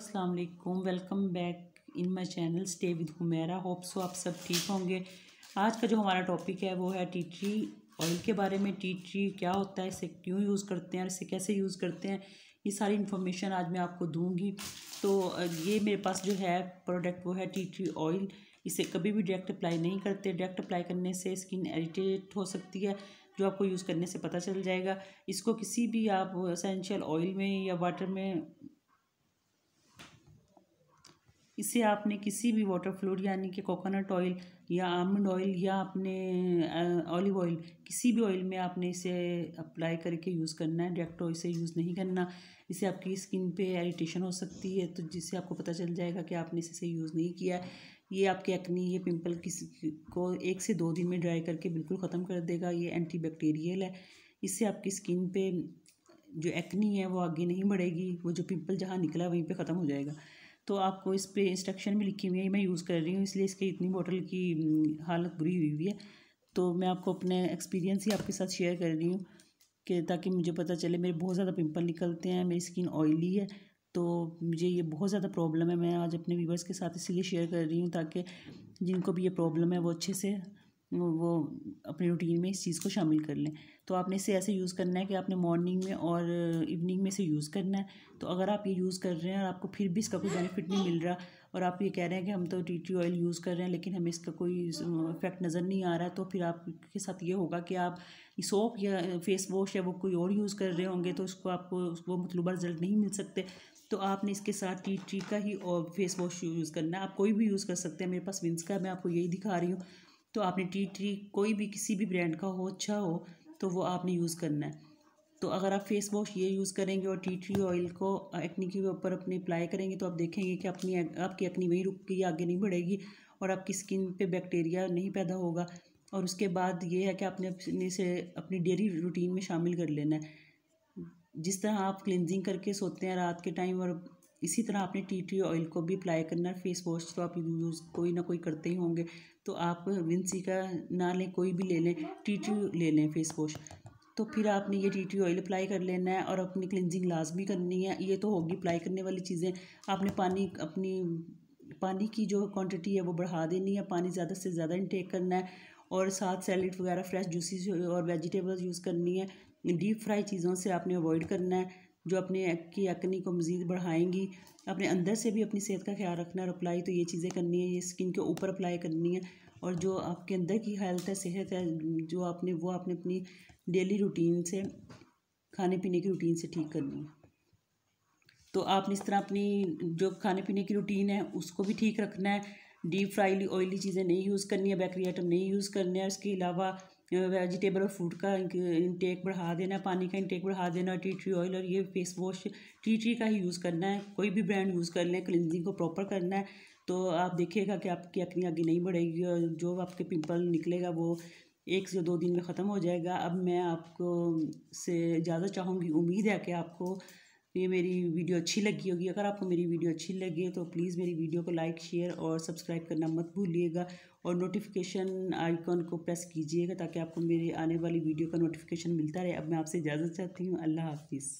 अस्सलाम वालेकुम welcome back in my channel stay with Humaira hope so आप सब ठीक होंगे आज का जो हमारा टॉपिक है वो है टी ट्री ऑयल के बारे में टी ट्री क्या होता है इसे क्यों यूज़ करते हैं और इसे कैसे यूज़ करते हैं ये सारी इन्फॉर्मेशन आज मैं आपको दूंगी तो ये मेरे पास जो है प्रोडक्ट वो है टी ट्री ऑयल इसे कभी भी डायरेक्ट अप्लाई नहीं करते डायरेक्ट अप्लाई करने से स्किन इरीटेट हो सकती है जो आपको यूज़ करने से पता चल जाएगा इसको किसी भी आप असेंशियल ऑयल में या वाटर में इसे आपने किसी भी वाटर फ्लोर यानी कि कोकोनट ऑयल या आमंड ऑयल या अपने ऑलिव ऑयल किसी भी ऑयल में आपने इसे अप्लाई करके यूज़ करना है डायरेक्ट ऑयल से यूज़ नहीं करना इससे आपकी स्किन पे इरिटेशन हो सकती है तो जिससे आपको पता चल जाएगा कि आपने इसे यूज़ नहीं किया है ये आपके एक्नी ये पिंपल किसी को एक से दो दिन में ड्राई करके बिल्कुल ख़त्म कर देगा ये एंटी बैक्टीरियल है इससे आपकी स्किन पे जो एक्नी है वो आगे नहीं बढ़ेगी वो जो पिंपल जहाँ निकला वहीं पे ख़त्म हो जाएगा तो आपको इस पर इंस्ट्रक्शन भी लिखी हुई है मैं यूज़ कर रही हूँ इसलिए इसके इतनी बॉटल की हम्म, हालत बुरी हुई हुई है तो मैं आपको अपने एक्सपीरियंस ही आपके साथ शेयर कर रही हूँ कि ताकि मुझे पता चले मेरे बहुत ज़्यादा पिंपल निकलते हैं मेरी स्किन ऑयली है तो मुझे ये बहुत ज़्यादा प्रॉब्लम है मैं आज अपने व्यूवर्स के साथ इसीलिए शेयर कर रही हूँ ताकि जिनको भी ये प्रॉब्लम है वो अच्छे से वो अपने रूटीन में इस चीज़ को शामिल कर लें तो आपने इसे ऐसे यूज़ करना है कि आपने मॉर्निंग में और इवनिंग में इसे यूज़ करना है तो अगर आप ये यूज़ कर रहे हैं और आपको फिर भी इसका कोई बेनिफिट नहीं मिल रहा और आप ये कह रहे हैं कि हम तो टी टी ऑयल यूज़ कर रहे हैं लेकिन हमें इसका कोई इफेक्ट नज़र नहीं आ रहा तो फिर आपके साथ ये होगा कि आप सोप या फेस वॉश या वो कोई और यूज़ कर रहे होंगे तो उसको आपको वो मतलूबा रिजल्ट नहीं मिल सकते तो आपने इसके साथ टी टी का ही और फेस वॉश यूज़ करना है आप कोई भी यूज़ कर सकते हैं मेरे पास विंस का मैं आपको यही दिखा रही हूँ तो आपने टी ट्री कोई भी किसी भी ब्रांड का हो अच्छा हो तो वो आपने यूज़ करना है तो अगर आप फेस वॉश ये यूज़ करेंगे और टी ट्री ऑयल को एक्नी के ऊपर अपने अप्लाई करेंगे तो आप देखेंगे कि अपनी आपकी एक्नी वहीं रुक गई आगे नहीं बढ़ेगी और आपकी स्किन पे बैक्टीरिया नहीं पैदा होगा और उसके बाद ये है कि आपने अपने से अपनी डेली रूटीन में शामिल कर लेना है जिस तरह आप क्लिनजिंग करके सोते हैं रात के टाइम और इसी तरह आपने टी ट्री ऑयल को भी अप्लाई करना फेस वॉश तो आप यूज़ कोई ना कोई करते ही होंगे तो आप विंसी का ना लें कोई भी ले लें टी ट्री ले लें फेस वॉश तो फिर आपने ये टी ट्री ऑयल अप्लाई कर लेना है और अपनी क्लिनजिंग लाजमी करनी है ये तो होगी अप्लाई करने वाली चीज़ें आपने पानी अपनी पानी की जो क्वान्टिटी है वो बढ़ा देनी है पानी ज़्यादा से ज़्यादा इनटेक करना है और साथ सैलड वगैरह फ्रेश जूसीज और वेजिटेबल्स यूज़ करनी है डीप फ्राई चीज़ों से आपने अवॉइड करना है जो अपने एक की यकनी को मज़ीद बढ़ाएंगी अपने अंदर से भी अपनी सेहत का ख्याल रखना और अप्लाई तो ये चीज़ें करनी है ये स्किन के ऊपर अप्लाई करनी है और जो आपके अंदर की हेल्थ है सेहत है जो आपने वो आपने अपनी डेली रूटीन से खाने पीने की रूटीन से ठीक करनी है तो आपने इस तरह अपनी जो खाने पीने की रूटीन है उसको भी ठीक रखना है डीप फ्राई ऑयली चीज़ें नहीं यूज़ करनी है बेकरी आइटम नहीं यूज़ करने है इसके अलावा वेजिटेबल और फ्रूट का इंटेक बढ़ा देना है पानी का इंटेक बढ़ा देना टी ट्री ऑयल और ये फेस वॉश टी ट्री का ही यूज़ करना है कोई भी ब्रांड यूज़ कर लें क्लिनजिंग को प्रॉपर करना है तो आप देखिएगा कि आपकी अपनी आगे नहीं बढ़ेगी और जो आपके पिंपल निकलेगा वो एक से दो दिन में ख़त्म हो जाएगा अब मैं आपको से ज़्यादा चाहूँगी उम्मीद है कि आपको ये मेरी वीडियो अच्छी लगी होगी अगर आपको मेरी वीडियो अच्छी लगी तो प्लीज़ मेरी वीडियो को लाइक शेयर और सब्सक्राइब करना मत भूलिएगा और नोटिफिकेशन आइकॉन को प्रेस कीजिएगा ताकि आपको मेरे आने वाली वीडियो का नोटिफिकेशन मिलता रहे अब मैं आपसे इजाज़त चाहती हूँ अल्लाह हाफिज़